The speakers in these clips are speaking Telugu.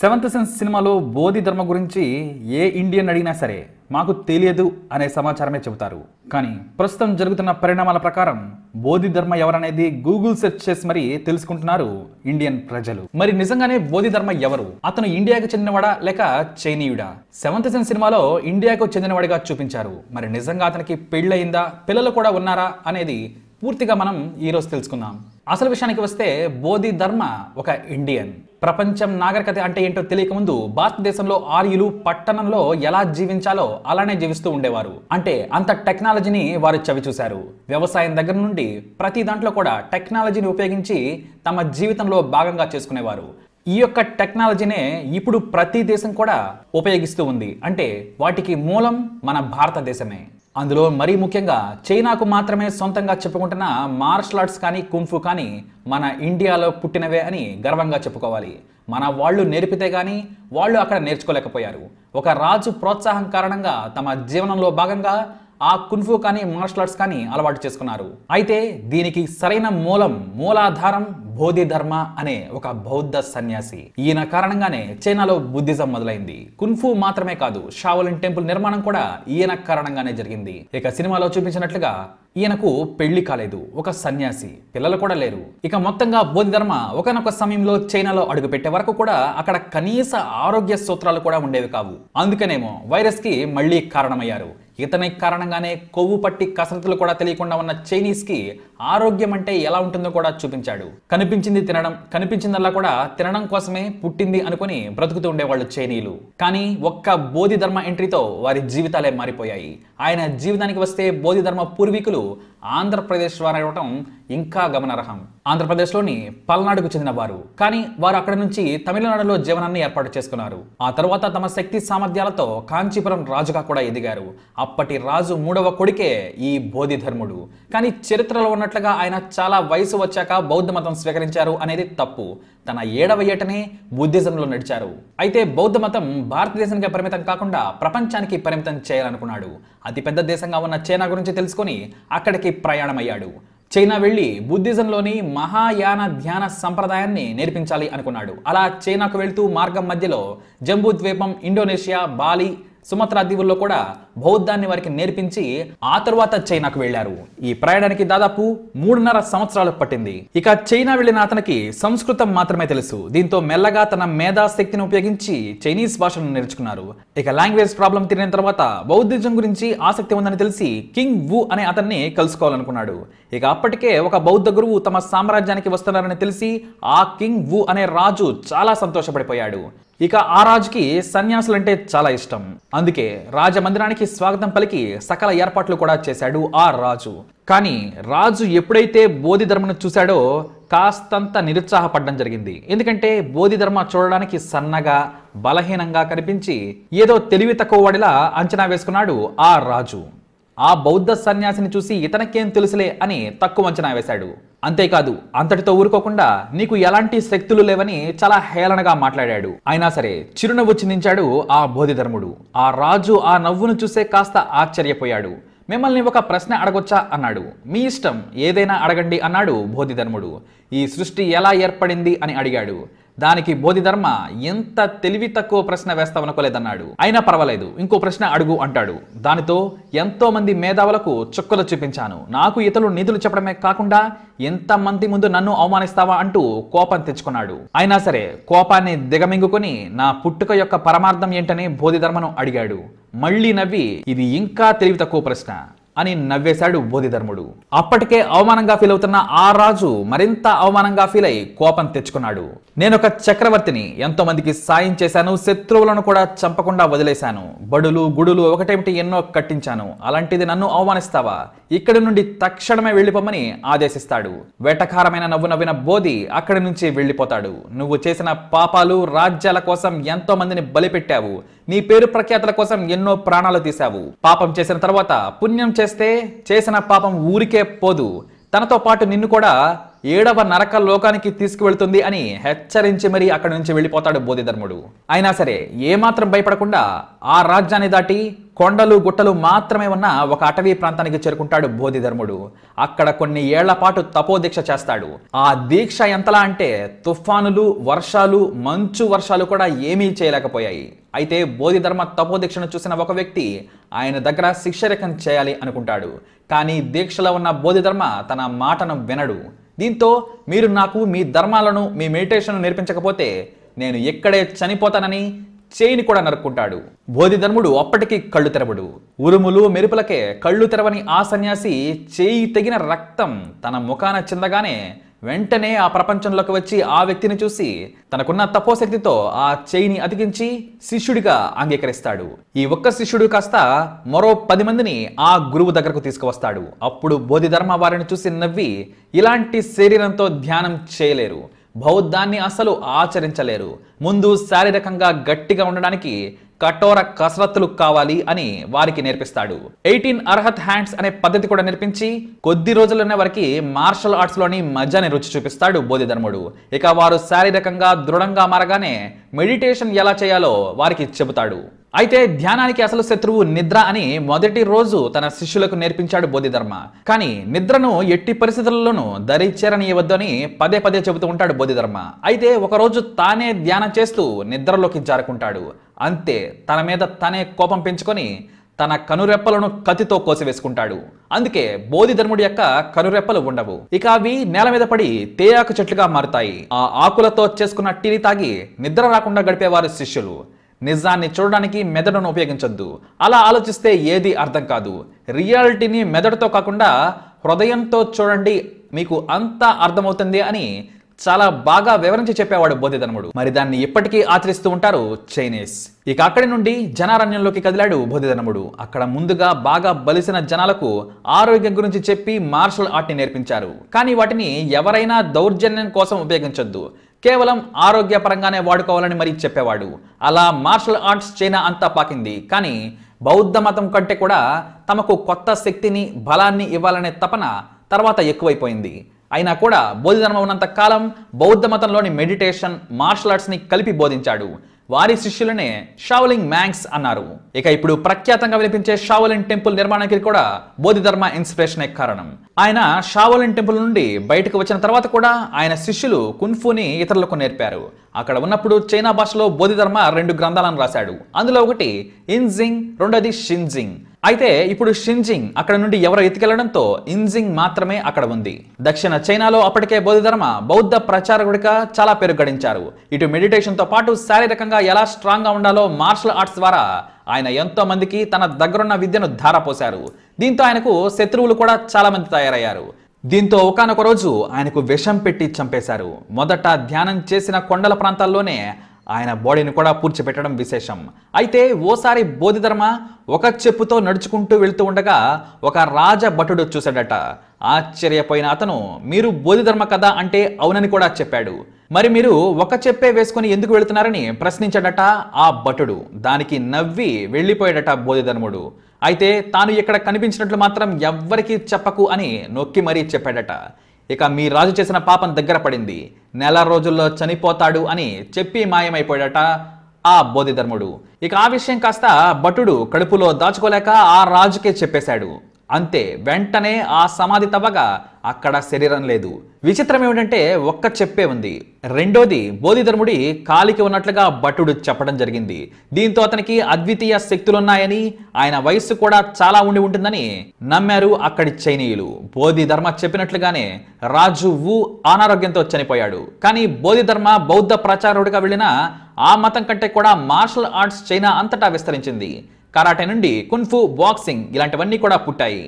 సెవెంత్ సెన్స్ సినిమాలో బోధి ధర్మ గురించి ఏ ఇండియన్ అడిగినా సరే మాకు తెలియదు అనే సమాచారమే చెబుతారు కానీ ప్రస్తుతం జరుగుతున్న పరిణామాల ప్రకారం బోధి ధర్మ ఎవరనేది గూగుల్ సెర్చ్ చేసి మరీ తెలుసుకుంటున్నారు ఇండియన్ ప్రజలు మరి నిజంగానే బోధి ధర్మ ఎవరు అతను ఇండియాకు చెందినవాడా లేక చైనీయుడా సెవెంత్ సెన్స్ సినిమాలో ఇండియాకు చెందినవాడిగా చూపించారు మరి నిజంగా అతనికి పెళ్ళయిందా పిల్లలు కూడా ఉన్నారా అనేది పూర్తిగా మనం ఈరోజు తెలుసుకుందాం అసలు విషయానికి వస్తే బోధి ధర్మ ఒక ఇండియన్ ప్రపంచం నాగరికత అంటే ఏంటో తెలియకముందు భారతదేశంలో ఆర్యులు పట్టణంలో ఎలా జీవించాలో అలానే జీవిస్తూ ఉండేవారు అంటే అంత టెక్నాలజీని వారు చవిచూశారు వ్యవసాయం దగ్గర నుండి ప్రతి దాంట్లో కూడా టెక్నాలజీని ఉపయోగించి తమ జీవితంలో భాగంగా చేసుకునేవారు ఈ యొక్క టెక్నాలజీనే ఇప్పుడు ప్రతి దేశం కూడా ఉపయోగిస్తూ ఉంది అంటే వాటికి మూలం మన భారతదేశమే అందులో మరీ ముఖ్యంగా చైనాకు మాత్రమే సొంతంగా చెప్పుకుంటున్న మార్షల్ ఆర్ట్స్ కానీ కుంఫు కానీ మన ఇండియాలో పుట్టినవే అని గర్వంగా చెప్పుకోవాలి మన వాళ్ళు నేర్పితే కానీ వాళ్ళు అక్కడ నేర్చుకోలేకపోయారు ఒక రాజు ప్రోత్సాహం కారణంగా తమ జీవనంలో భాగంగా ఆ కున్ఫు కానీ మార్షల్ ఆర్ట్స్ కానీ అలవాటు చేసుకున్నారు అయితే దీనికి సరైన మూలం మూలాధారం బోధి ధర్మ అనే ఒక బౌద్ధ సన్యాసి ఈయన కారణంగానే చైనాలో బుద్ధిజం మొదలైంది కున్ఫు మాత్రమే కాదు షావలిన్ టెంపుల్ నిర్మాణం కూడా ఈయన కారణంగానే జరిగింది ఇక సినిమాలో చూపించినట్లుగా ఈయనకు పెళ్లి కాలేదు ఒక సన్యాసి పిల్లలు కూడా లేరు ఇక మొత్తంగా బోధిధర్మ ఒకనొక సమయంలో చైనాలో అడుగుపెట్టే వరకు కూడా అక్కడ కనీస ఆరోగ్య సూత్రాలు కూడా ఉండేవి కావు అందుకనేమో వైరస్ కి మళ్లీ కారణమయ్యారు ఇతని కారణంగానే కొవ్వు పట్టి కసరత్తులు కూడా తెలియకుండా ఉన్న చైనీస్కి ఆరోగ్యం అంటే ఎలా ఉంటుందో కూడా చూపించాడు కనిపించింది తినడం కనిపించిందల్లా కూడా తినడం కోసమే పుట్టింది అనుకుని బ్రతుకుతూ ఉండేవాళ్ళు చైనీయులు కానీ ఒక్క బోధిధర్మ ఎంట్రీతో వారి జీవితాలే మారిపోయాయి ఆయన జీవితానికి వస్తే బోధిధర్మ పూర్వీకులు ఆంధ్రప్రదేశ్ వారవటం ఇంకా గమనార్హం ఆంధ్రప్రదేశ్లోని పల్నాడుకు చెందిన వారు కానీ వారు అక్కడి నుంచి తమిళనాడులో జీవనాన్ని ఏర్పాటు చేసుకున్నారు ఆ తర్వాత తమ శక్తి సామర్థ్యాలతో కాంచీపురం రాజుగా కూడా ఎదిగారు అప్పటి రాజు మూడవ కొడుకే ఈ బోధిధర్ముడు కానీ చరిత్రలో ఉన్నట్లుగా ఆయన చాలా వయసు వచ్చాక బౌద్ధ మతం స్వీకరించారు అనేది తప్పు తన ఏడవ ఏటనే బుద్ధిజంలో నడిచారు అయితే బౌద్ధ మతం భారతదేశానికి పరిమితం కాకుండా ప్రపంచానికి పరిమితం చేయాలనుకున్నాడు అతిపెద్ద దేశంగా ఉన్న చైనా గురించి తెలుసుకుని అక్కడికి ప్రయాణమయ్యాడు చైనా వెళ్ళి బుద్ధిజంలోని మహాయాన ధ్యాన సంప్రదాయాన్ని నేర్పించాలి అనుకున్నాడు అలా చైనాకు వెళ్తూ మార్గం మధ్యలో జంబూ ద్వీపం ఇండోనేషియా బాలి సుమత్రా దీవుల్లో కూడా బౌద్ధాన్ని వారికి నేర్పించి ఆ తర్వాత చైనాకు వెళ్లారు ఈ ప్రయాణానికి దాదాపు మూడున్నర సంవత్సరాలు పట్టింది ఇక చైనా వెళ్లిన అతనికి సంస్కృతం మాత్రమే తెలుసు దీంతో మెల్లగా తన మేధాశక్తిని ఉపయోగించి చైనీస్ భాషను నేర్చుకున్నారు ఇక లాంగ్వేజ్ ప్రాబ్లం తిరిగిన తర్వాత బౌద్ధిజం గురించి ఆసక్తి ఉందని తెలిసి కింగ్ వు అనే అతన్ని కలుసుకోవాలనుకున్నాడు ఇక అప్పటికే ఒక బౌద్ధ గురువు తమ సామ్రాజ్యానికి వస్తున్నారని తెలిసి ఆ కింగ్ వు అనే రాజు చాలా సంతోషపడిపోయాడు ఇక ఆ రాజుకి సన్యాసులంటే చాలా ఇష్టం అందుకే రాజమందిరానికి విజయానికి స్వాగతం పలికి సకల ఏర్పాట్లు కూడా చేశాడు ఆ రాజు కానీ రాజు ఎప్పుడైతే బోధిధర్మను చూశాడో కాస్తంత నిరుత్సాహపడడం జరిగింది ఎందుకంటే బోధిధర్మ చూడడానికి సన్నగా బలహీనంగా కనిపించి ఏదో తెలివి తక్కువ అంచనా వేసుకున్నాడు ఆ రాజు ఆ బౌద్ధ సన్యాసిని చూసి ఇతనికేం తెలుసులే అని తక్కువ అంచనా వేశాడు అంతేకాదు అంతటితో ఊరుకోకుండా నీకు ఎలాంటి శక్తులు లేవని చాలా హేళనగా మాట్లాడాడు అయినా సరే చిరునవ్వు చిందించాడు ఆ బోధిధర్ముడు ఆ రాజు ఆ నవ్వును చూసే కాస్త ఆశ్చర్యపోయాడు మిమ్మల్ని ఒక ప్రశ్న అడగొచ్చా అన్నాడు మీ ఇష్టం ఏదైనా అడగండి అన్నాడు బోధిధర్ముడు ఈ సృష్టి ఎలా ఏర్పడింది అని అడిగాడు దానికి బోధిధర్మ ఎంత తెలివి తక్కువ ప్రశ్న వేస్తామనుకోలేదన్నాడు అయినా పర్వాలేదు ఇంకో ప్రశ్న అడుగు అంటాడు దానితో ఎంతో మంది మేధావులకు చుక్కలు చూపించాను నాకు ఇతరులు నిధులు చెప్పడమే కాకుండా ఎంత మంది ముందు నన్ను అవమానిస్తావా అంటూ కోపం తెచ్చుకున్నాడు అయినా సరే కోపాన్ని దిగమింగుకొని నా పుట్టుక యొక్క పరమార్థం ఏంటని బోధిధర్మను అడిగాడు మళ్ళీ నవ్వి ఇది ఇంకా తెలివి తక్కువ ప్రశ్న అని నవ్వేశాడు బోధిధర్ముడు అప్పటికే అవమానంగా ఫీల్ అవుతున్న ఆ రాజు మరింత అవమానంగా ఫీల్ అయి కోపం తెచ్చుకున్నాడు నేనొక చక్రవర్తిని ఎంతో మందికి సాయం చేశాను శత్రువులను కూడా చంపకుండా వదిలేశాను బడులు గుడులు ఒకటేమిటి ఎన్నో కట్టించాను అలాంటిది నన్ను అవమానిస్తావా ఇక్కడి నుండి తక్షణమే వెళ్ళిపోమని ఆదేశిస్తాడు వేటకారమైన నవ్వు నవ్విన బోధి అక్కడి నుంచి వెళ్ళిపోతాడు నువ్వు చేసిన పాపాలు రాజ్యాల కోసం ఎంతో మందిని బలిపెట్టావు నీ పేరు ప్రఖ్యాతుల కోసం ఎన్నో ప్రాణాలు తీశావు పాపం చేసిన తర్వాత పుణ్యం చేస్తే చేసిన పాపం ఊరికే పోదు తనతో పాటు నిన్ను కూడా ఏడవ నరక లోకానికి తీసుకువెళ్తుంది అని హెచ్చరించి మరీ అక్కడి నుంచి వెళ్ళిపోతాడు బోధిధర్ముడు అయినా సరే ఏమాత్రం భయపడకుండా ఆ రాజ్యాన్ని దాటి కొండలు గుట్టలు మాత్రమే ఉన్న ఒక అటవీ ప్రాంతానికి చేరుకుంటాడు బోధిధర్ముడు అక్కడ కొన్ని ఏళ్ల పాటు తపోదీక్ష చేస్తాడు ఆ దీక్ష ఎంతలా అంటే తుఫానులు వర్షాలు మంచు వర్షాలు కూడా ఏమీ చేయలేకపోయాయి అయితే బోధిధర్మ తపోదీక్షను చూసిన ఒక వ్యక్తి ఆయన దగ్గర రేఖం చేయాలి అనుకుంటాడు కానీ దీక్షలో ఉన్న బోధిధర్మ తన మాటను వినడు దీంతో మీరు నాకు మీ ధర్మాలను మీ మెడిటేషన్ నేర్పించకపోతే నేను ఇక్కడే చనిపోతానని చేయిని కూడా నరుక్కుంటాడు బోధిధర్ముడు అప్పటికీ కళ్ళు తెరవడు ఉరుములు మెరుపులకే కళ్ళు తెరవని ఆ సన్యాసి చేయి తెగిన రక్తం తన ముఖాన చిందగానే వెంటనే ఆ ప్రపంచంలోకి వచ్చి ఆ వ్యక్తిని చూసి తనకున్న తపోశక్తితో ఆ చేయిని అతికించి శిష్యుడిగా అంగీకరిస్తాడు ఈ ఒక్క శిష్యుడు కాస్త మరో పది మందిని ఆ గురువు దగ్గరకు తీసుకువస్తాడు అప్పుడు బోధిధర్మ వారిని చూసి నవ్వి ఇలాంటి శరీరంతో ధ్యానం చేయలేరు బౌద్ధాన్ని అసలు ఆచరించలేరు ముందు శారీరకంగా గట్టిగా ఉండడానికి కఠోర కసరత్తులు కావాలి అని వారికి నేర్పిస్తాడు ఎయిటీన్ అర్హత్ హ్యాండ్స్ అనే పద్ధతి కూడా నేర్పించి కొద్ది రోజులనే వారికి మార్షల్ ఆర్ట్స్లోని మజాని రుచి చూపిస్తాడు బోధిధర్ముడు ఇక వారు శారీరకంగా దృఢంగా మారగానే మెడిటేషన్ ఎలా చేయాలో వారికి చెబుతాడు అయితే ధ్యానానికి అసలు శత్రువు నిద్ర అని మొదటి రోజు తన శిష్యులకు నేర్పించాడు బోధిధర్మ కానీ నిద్రను ఎట్టి పరిస్థితుల్లోనూ అని పదే పదే చెబుతూ ఉంటాడు బోధిధర్మ అయితే ఒకరోజు తానే ధ్యానం చేస్తూ నిద్రలోకి జారుకుంటాడు అంతే తన మీద తనే కోపం పెంచుకొని తన కనురెప్పలను కత్తితో కోసివేసుకుంటాడు అందుకే బోధిధర్ముడి యొక్క కనురెప్పలు ఉండవు ఇక అవి నేల మీద పడి తేయాకు చెట్లుగా మారుతాయి ఆ ఆకులతో చేసుకున్న టీని తాగి నిద్ర రాకుండా గడిపేవారు శిష్యులు నిజాన్ని చూడడానికి మెదడును ఉపయోగించొద్దు అలా ఆలోచిస్తే ఏది అర్థం కాదు రియాలిటీని మెదడుతో కాకుండా హృదయంతో చూడండి మీకు అంతా అర్థమవుతుంది అని చాలా బాగా వివరించి చెప్పేవాడు బోధిధర్ముడు మరి దాన్ని ఇప్పటికీ ఆచరిస్తూ ఉంటారు చైనీస్ ఇక అక్కడి నుండి జనారణ్యంలోకి కదిలాడు బోధిధర్ముడు అక్కడ ముందుగా బాగా బలిసిన జనాలకు ఆరోగ్యం గురించి చెప్పి మార్షల్ ఆర్ట్ని నేర్పించారు కానీ వాటిని ఎవరైనా దౌర్జన్యం కోసం ఉపయోగించొద్దు కేవలం ఆరోగ్యపరంగానే వాడుకోవాలని మరీ చెప్పేవాడు అలా మార్షల్ ఆర్ట్స్ చైనా అంతా పాకింది కానీ బౌద్ధ మతం కంటే కూడా తమకు కొత్త శక్తిని బలాన్ని ఇవ్వాలనే తపన తర్వాత ఎక్కువైపోయింది అయినా కూడా బోధిధర్మం ఉన్నంత కాలం బౌద్ధ మతంలోని మెడిటేషన్ మార్షల్ ఆర్ట్స్ని కలిపి బోధించాడు వారి శిష్యులనే షావలింగ్ మ్యాంగ్స్ అన్నారు ఇక ఇప్పుడు ప్రఖ్యాతంగా వినిపించే షావలిన్ టెంపుల్ నిర్మాణానికి కూడా బోధిధర్మ ఇన్స్పిరేషన్ కారణం ఆయన షావలిన్ టెంపుల్ నుండి బయటకు వచ్చిన తర్వాత కూడా ఆయన శిష్యులు కున్ఫుని ఇతరులకు నేర్పారు అక్కడ ఉన్నప్పుడు చైనా భాషలో బోధిధర్మ రెండు గ్రంథాలను రాశాడు అందులో ఒకటి ఇన్జింగ్ రెండోది షిన్జింగ్ అయితే ఇప్పుడు షింజింగ్ అక్కడ నుండి ఎవరు ఎత్తికెళ్లడంతో ఇంజింగ్ మాత్రమే అక్కడ ఉంది దక్షిణ చైనాలో అప్పటికే బోధిధర్మ బౌద్ధ ప్రచారకుడిగా చాలా పేరు గడించారు ఇటు మెడిటేషన్తో పాటు శారీరకంగా ఎలా స్ట్రాంగ్గా ఉండాలో మార్షల్ ఆర్ట్స్ ద్వారా ఆయన ఎంతో మందికి తన దగ్గరున్న విద్యను ధారపోశారు దీంతో ఆయనకు శత్రువులు కూడా చాలామంది తయారయ్యారు దీంతో ఒకనొక రోజు ఆయనకు విషం పెట్టి చంపేశారు మొదట ధ్యానం చేసిన కొండల ప్రాంతాల్లోనే ఆయన బాడీని కూడా పూడ్చిపెట్టడం విశేషం అయితే ఓసారి బోధిధర్మ ఒక చెప్పుతో నడుచుకుంటూ వెళ్తూ ఉండగా ఒక రాజ భటుడు చూశాడట ఆశ్చర్యపోయిన అతను మీరు బోధిధర్మ కదా అంటే అవునని కూడా చెప్పాడు మరి మీరు ఒక చెప్పే వేసుకుని ఎందుకు వెళుతున్నారని ప్రశ్నించాడట ఆ భటుడు దానికి నవ్వి వెళ్ళిపోయాడట బోధిధర్ముడు అయితే తాను ఇక్కడ కనిపించినట్లు మాత్రం ఎవ్వరికీ చెప్పకు అని నొక్కి మరీ చెప్పాడట ఇక మీ రాజు చేసిన పాపం దగ్గర పడింది నెల రోజుల్లో చనిపోతాడు అని చెప్పి మాయమైపోయాడట ఆ బోధిధర్ముడు ఇక ఆ విషయం కాస్త భటుడు కడుపులో దాచుకోలేక ఆ రాజుకే చెప్పేశాడు అంతే వెంటనే ఆ సమాధి తవ్వగా అక్కడ శరీరం లేదు విచిత్రం ఏమిటంటే ఒక్క చెప్పే ఉంది రెండోది బోధిధర్ముడి కాలికి ఉన్నట్లుగా భటుడు చెప్పడం జరిగింది దీంతో అతనికి అద్వితీయ శక్తులున్నాయని ఆయన వయస్సు కూడా చాలా ఉండి ఉంటుందని నమ్మారు అక్కడి చైనీయులు బోధిధర్మ చెప్పినట్లుగానే రాజు వు అనారోగ్యంతో చనిపోయాడు కానీ బోధిధర్మ బౌద్ధ ప్రచారుడిగా వెళ్ళిన ఆ మతం కంటే కూడా మార్షల్ ఆర్ట్స్ చైనా అంతటా విస్తరించింది కరాటే నుండి కున్ఫు బాక్సింగ్ ఇలాంటివన్నీ కూడా పుట్టాయి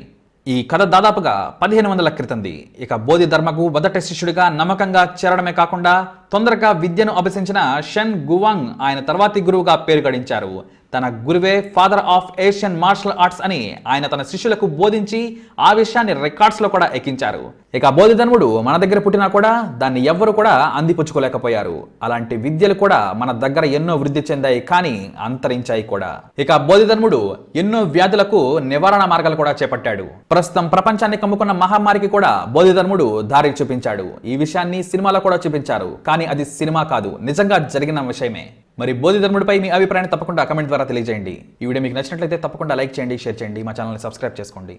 ఈ కథ దాదాపుగా పదిహేను వందల క్రితంది ఇక బోధిధర్మకు మొదటి శిష్యుడిగా నమ్మకంగా చేరడమే కాకుండా తొందరగా విద్యను అభ్యసించిన షెన్ గువాంగ్ ఆయన తర్వాతి గురువుగా పేరు గడించారు తన గురువే father of Asian martial arts అని ఆయన తన శిష్యులకు బోధించి ఆ విషయాన్ని రికార్డ్స్లో కూడా ఎక్కించారు ఇక బోధిధర్ముడు మన దగ్గర పుట్టినా కూడా దాన్ని ఎవ్వరు కూడా అందిపుచ్చుకోలేకపోయారు అలాంటి విద్యలు కూడా మన దగ్గర ఎన్నో వృద్ధి చెందాయి కానీ అంతరించాయి కూడా ఇక బోధిధర్ముడు ఎన్నో వ్యాధులకు నివారణ మార్గాలు కూడా చేపట్టాడు ప్రస్తుతం ప్రపంచాన్ని కమ్ముకున్న మహమ్మారికి కూడా బోధిధర్ముడు దారి చూపించాడు ఈ విషయాన్ని సినిమాలో కూడా చూపించారు కానీ కానీ అది సినిమా కాదు నిజంగా జరిగిన విషయమే మరి బోధిధర్ముడిపై మీ అభిప్రాయాన్ని తప్పకుండా కమెంట్ ద్వారా తెలియజేయండి ఈ వీడియో మీకు నచ్చినట్లయితే తప్పకుండా లైక్ చేయండి షేర్ చేయండి మా ఛానల్ని సబ్స్క్రైబ్ చేసుకోండి